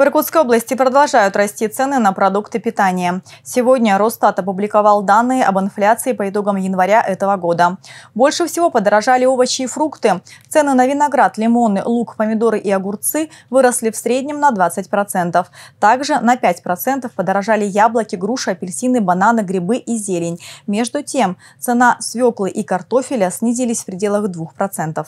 В Иркутской области продолжают расти цены на продукты питания. Сегодня Росстат опубликовал данные об инфляции по итогам января этого года. Больше всего подорожали овощи и фрукты. Цены на виноград, лимоны, лук, помидоры и огурцы выросли в среднем на 20%. Также на 5% подорожали яблоки, груши, апельсины, бананы, грибы и зелень. Между тем, цена свеклы и картофеля снизились в пределах 2%.